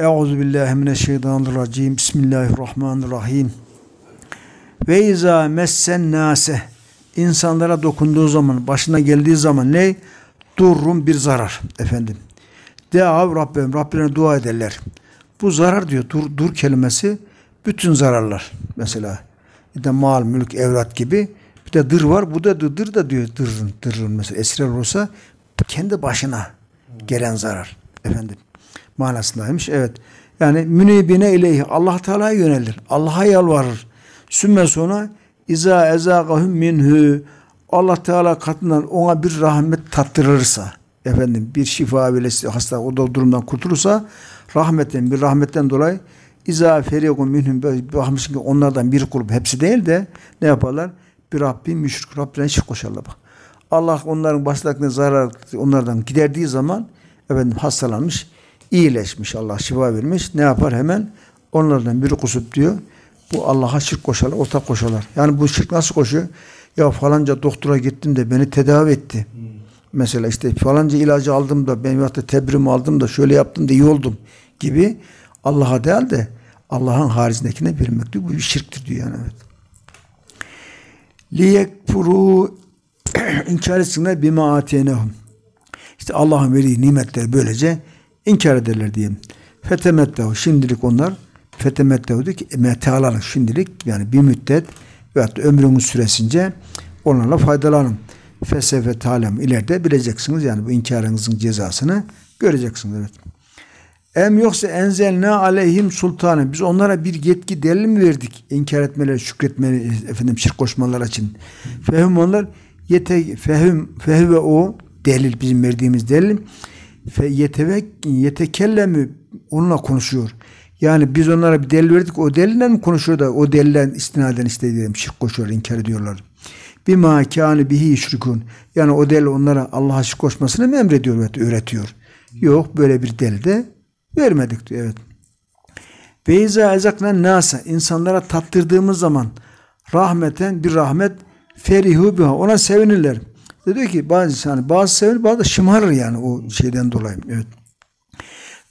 Euzu billahi mineşşeytanirracim. Bismillahirrahmanirrahim. Ve iza messen nase İnsanlara dokunduğu zaman, başına geldiği zaman ne? Durrum bir zarar efendim. De Deav Rabbim, rabbine dua ederler. Bu zarar diyor, dur, dur kelimesi bütün zararlar. Mesela bir de mal, mülk, evlat gibi bir de dır var. Bu da dır, dır da diyor dırın, dırın mesela esrar olsa kendi başına gelen zarar efendim manasındaymış. Evet. Yani münibine ileyhi Allah Teala'ya yönelir. Allah'a yalvarır. Sümme sonra iza ezagahum minhu Allah Teala katından ona bir rahmet tattırırsa efendim bir şifa verilesi hasta o da durumdan kurtulursa rahmetten bir rahmetten dolayı iza feriyekum minhum bakmışsın ki onlardan bir grup hepsi değil de ne yaparlar? Bir Rabbim müşrik Rabbine çık koşarlar bak. Allah onların başlarına zarar onlardan giderdiği zaman efendim hastalanmış iyileşmiş Allah şifa vermiş. Ne yapar hemen? Onlardan biri kusup diyor. Bu Allah'a şirk koşarlar, ortak koşarlar. Yani bu şirk nasıl koşuyor? Ya falanca doktora gittim de beni tedavi etti. Hmm. Mesela işte falanca ilacı aldım da ben hatta tebrimi aldım da şöyle yaptım da iyi oldum gibi Allah'a değil de Allah'ın haricindekine bilmek diyor. Bu bir şirktir diyor yani evet. Liyekfuru inkar etsinler bima atenehum. İşte Allah'ın verdiği nimetleri böylece inkar ederler diye. Fetemettehu şimdilik onlar fetemettehu ki e, metalar şimdilik yani bir müddet veyahut da ömrümüz süresince onlarla faydalanın. Fesefe talem ileride bileceksiniz yani bu inkarınızın cezasını göreceksiniz. Evet. Em yoksa Enzel Ne aleyhim sultanı. Biz onlara bir yetki delil mi verdik? İnkar etmeleri, şükretmeleri, efendim şirk koşmalar için. Fehim onlar yete fehim fehve o delil bizim verdiğimiz delil fe yetevek yetekellemü onunla konuşuyor. Yani biz onlara bir delil verdik. O delille mi konuşuyor da o delilden istinaden işte diyelim şirk koşuyor, inkar ediyorlar. Bir makânü bihi yüşrikûn. Yani o delil onlara Allah'a şirk koşmasını mı emrediyor ve öğretiyor? Yok böyle bir delil de vermedik diyor. Evet. Ve izâ ezaknen nâse. insanlara tattırdığımız zaman rahmeten bir rahmet ferihu biha. Ona sevinirler. Dedi ki bazı hani bazı sevinir bazı da şımarır yani o şeyden dolayı. Evet.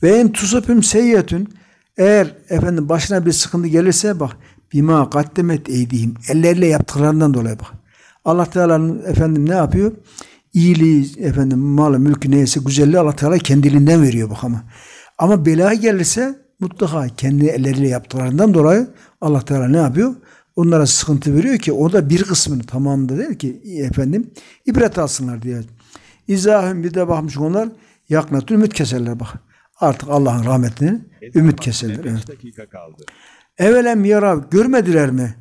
Ve en tusupüm seyyetün eğer efendim başına bir sıkıntı gelirse bak bima kaddemet eydihim ellerle yaptıklarından dolayı bak. Allah Teala'nın efendim ne yapıyor? İyiliği efendim malı mülkü neyse güzelliği Allah Teala kendiliğinden veriyor bak ama. Ama bela gelirse mutlaka kendi elleriyle yaptıklarından dolayı Allah Teala ne yapıyor? onlara sıkıntı veriyor ki o da bir kısmını tamamında der ki efendim ibret alsınlar diye. İzahın bir de bakmış onlar yaknat ümit keserler bak. Artık Allah'ın rahmetini e, ümit keserler. Evet. dakika kaldı. Evelem yara görmediler mi?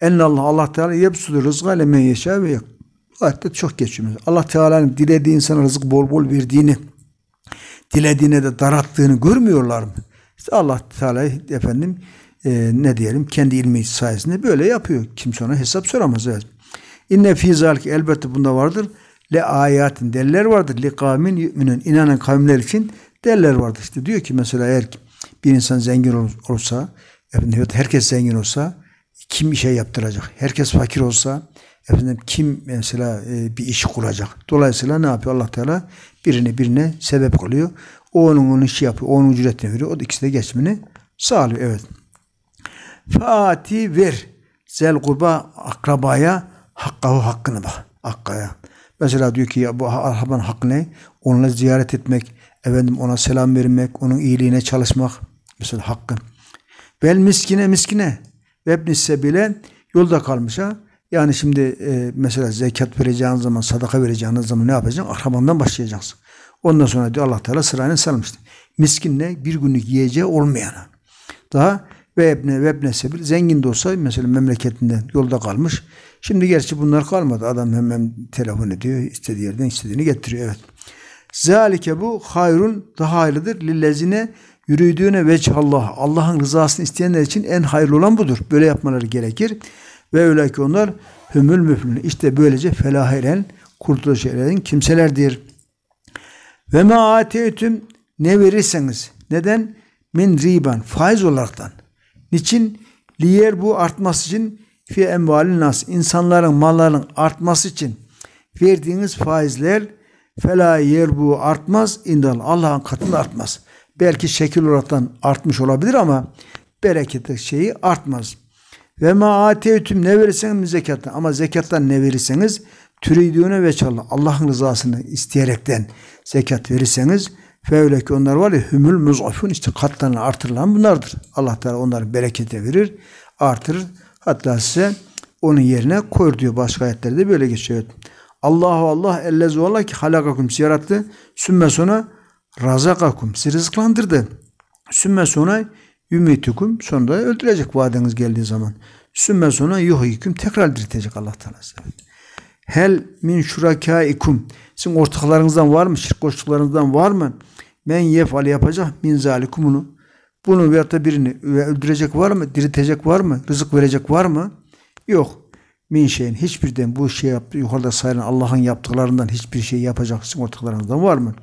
En Allah Allah Teala yepsudur rızkı ile men yeşe ve ayette çok geçiyoruz. Allah Teala'nın dilediği insana rızık bol bol verdiğini, dilediğine de darattığını görmüyorlar mı? İşte Allah Teala efendim e, ne diyelim kendi ilmi sayesinde böyle yapıyor. Kimse ona hesap soramaz. Evet. İnne fî zalik elbette bunda vardır. Le ayatin deliller vardır. Li kavmin yü'minün. inanan kavimler için deliller vardır. İşte diyor ki mesela eğer bir insan zengin ol, olsa efendim, herkes zengin olsa kim işe yaptıracak? Herkes fakir olsa efendim kim mesela e, bir iş kuracak? Dolayısıyla ne yapıyor Allah Teala? Birine birine sebep oluyor. O onun onun işi yapıyor. O onun ücretini veriyor. O da ikisi de geçmeni sağlıyor. Evet. Fatih ver. Zel akrabaya hakkı hakkını bak. Hakkaya. Mesela diyor ki ya bu akrabanın hakkı ne? Onunla ziyaret etmek, efendim ona selam vermek, onun iyiliğine çalışmak. Mesela hakkı. Vel miskine miskine ve bile yolda kalmış ha. Yani şimdi e, mesela zekat vereceğiniz zaman, sadaka vereceğiniz zaman ne yapacaksın? Akrabandan başlayacaksın. Ondan sonra diyor Allah Teala sırayla salmıştı. Miskin ne? Bir günlük yiyeceği olmayana. Daha ve ebne ve ebne sebil zengin de olsa mesela memleketinde yolda kalmış. Şimdi gerçi bunlar kalmadı. Adam hemen telefon ediyor. istediği yerden istediğini getiriyor. Evet. Zalike bu hayrun daha hayırlıdır. Lillezine yürüdüğüne vechallah. Allah'ın rızasını isteyenler için en hayırlı olan budur. Böyle yapmaları gerekir. Ve öyle ki onlar hümül müflün. İşte böylece felah eren, kurtuluş eren kimselerdir. Ve ma ateytüm ne verirseniz. Neden? Min riban. Faiz olaraktan. Niçin? Liyer bu artması için fi emvalin nas insanların mallarının artması için verdiğiniz faizler fela yer bu artmaz indal Allah'ın katında artmaz. Belki şekil olaraktan artmış olabilir ama bereketli şeyi artmaz. Ve ma ateytüm ne verirseniz zekattan ama zekattan ne verirseniz türüydüğüne ve çalın Allah'ın rızasını isteyerekten zekat verirseniz Feuleki onlar var ya hümül muzafun işte katlarına artırılan bunlardır. Allah Teala onları berekete verir, artırır. Hatta size onun yerine koyur diyor. Başka ayetlerde böyle geçiyor. Allahu Allah ellezi Allah ki halakakum sizi yarattı. Sümme sonra razakakum sizi rızıklandırdı. Sümme sonra yümitukum sonra da öldürecek vaadiniz geldiği zaman. Sümme sonra yuhiküm tekrar diriltecek Allah Teala. Hel min şurakaikum. Sizin ortaklarınızdan var mı? Şirk koştuklarınızdan var mı? Men yefal yapacak min zalikumunu. Bunu veyahut da birini öldürecek var mı? Diritecek var mı? Rızık verecek var mı? Yok. Min şeyin hiçbirden bu şey yaptı, yukarıda sayılan Allah'ın yaptıklarından hiçbir şey yapacak sizin ortaklarınızdan var mı?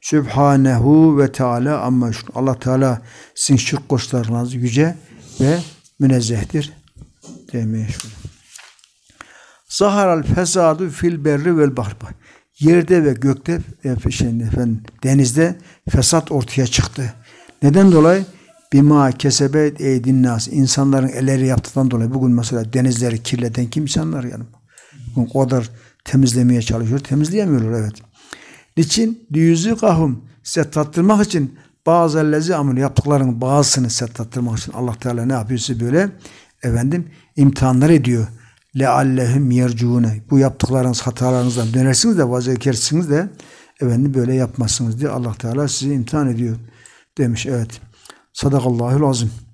Sübhanehu ve Teala amma Allah Teala sizin şirk koştuklarınız yüce ve münezzehtir demiş. Zaharal fesadu fil berri vel bahri. Yerde ve gökte efendim, şey, efendim, denizde fesat ortaya çıktı. Neden dolayı? Bima kesebet eydin nas. İnsanların elleri yaptıktan dolayı bugün mesela denizleri kirleten kim insanlar yani? Bugün o kadar temizlemeye çalışıyor. Temizleyemiyorlar evet. Niçin? Yüzü kahum. Size tattırmak için bazı ellezi amel yaptıkların bazısını size tattırmak için Allah Teala ne yapıyorsa böyle efendim imtihanlar ediyor leallehum yercuune bu yaptıklarınız hatalarınızdan dönersiniz de vazgeçersiniz de efendim böyle yapmazsınız diye Allah Teala sizi imtihan ediyor demiş evet sadakallahul azim